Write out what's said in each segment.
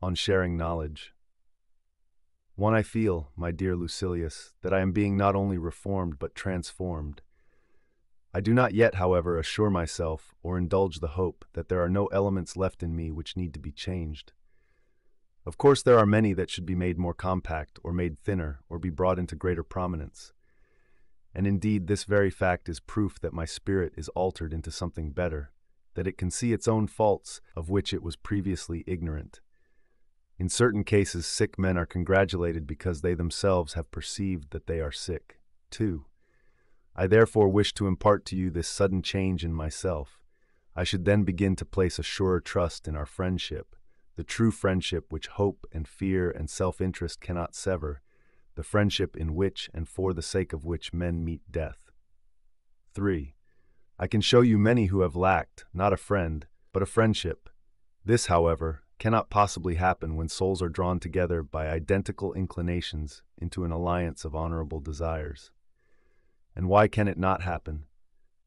on sharing knowledge. One I feel, my dear Lucilius, that I am being not only reformed but transformed. I do not yet, however, assure myself or indulge the hope that there are no elements left in me which need to be changed. Of course, there are many that should be made more compact or made thinner or be brought into greater prominence. And indeed, this very fact is proof that my spirit is altered into something better, that it can see its own faults of which it was previously ignorant in certain cases, sick men are congratulated because they themselves have perceived that they are sick, too. I therefore wish to impart to you this sudden change in myself. I should then begin to place a surer trust in our friendship, the true friendship which hope and fear and self interest cannot sever, the friendship in which and for the sake of which men meet death. 3. I can show you many who have lacked, not a friend, but a friendship. This, however, cannot possibly happen when souls are drawn together by identical inclinations into an alliance of honorable desires. And why can it not happen?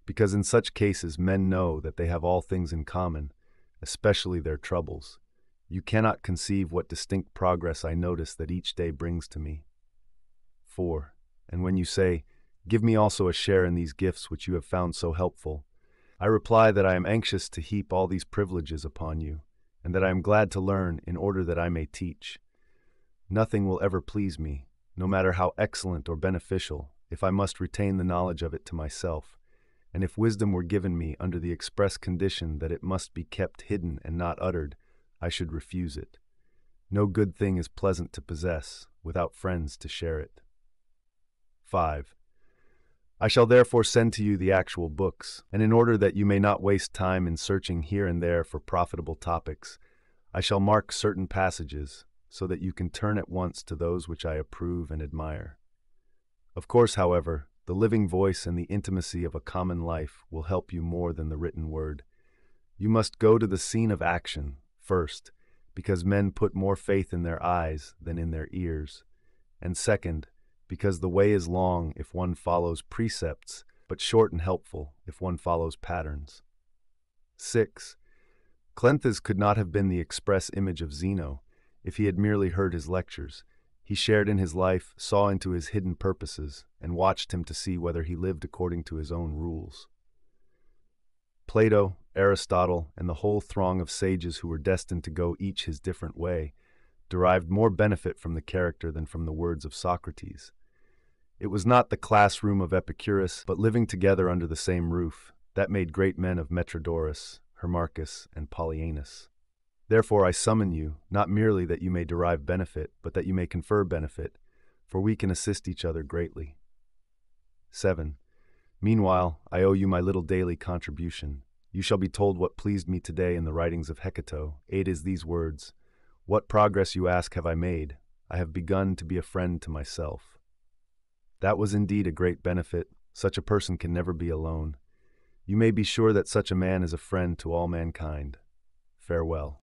Because in such cases men know that they have all things in common, especially their troubles. You cannot conceive what distinct progress I notice that each day brings to me. 4. And when you say, Give me also a share in these gifts which you have found so helpful, I reply that I am anxious to heap all these privileges upon you and that I am glad to learn in order that I may teach. Nothing will ever please me, no matter how excellent or beneficial, if I must retain the knowledge of it to myself, and if wisdom were given me under the express condition that it must be kept hidden and not uttered, I should refuse it. No good thing is pleasant to possess without friends to share it. 5. I shall therefore send to you the actual books, and in order that you may not waste time in searching here and there for profitable topics, I shall mark certain passages, so that you can turn at once to those which I approve and admire. Of course, however, the living voice and the intimacy of a common life will help you more than the written word. You must go to the scene of action first, because men put more faith in their eyes than in their ears, and second, because the way is long if one follows precepts, but short and helpful if one follows patterns. 6. Cleanthes could not have been the express image of Zeno if he had merely heard his lectures. He shared in his life, saw into his hidden purposes, and watched him to see whether he lived according to his own rules. Plato, Aristotle, and the whole throng of sages who were destined to go each his different way derived more benefit from the character than from the words of Socrates. It was not the classroom of Epicurus, but living together under the same roof, that made great men of Metrodorus, Hermarchus, and Polyanus. Therefore I summon you, not merely that you may derive benefit, but that you may confer benefit, for we can assist each other greatly. 7. Meanwhile, I owe you my little daily contribution. You shall be told what pleased me today in the writings of Hecato. Eight is these words, What progress, you ask, have I made? I have begun to be a friend to myself. That was indeed a great benefit. Such a person can never be alone. You may be sure that such a man is a friend to all mankind. Farewell.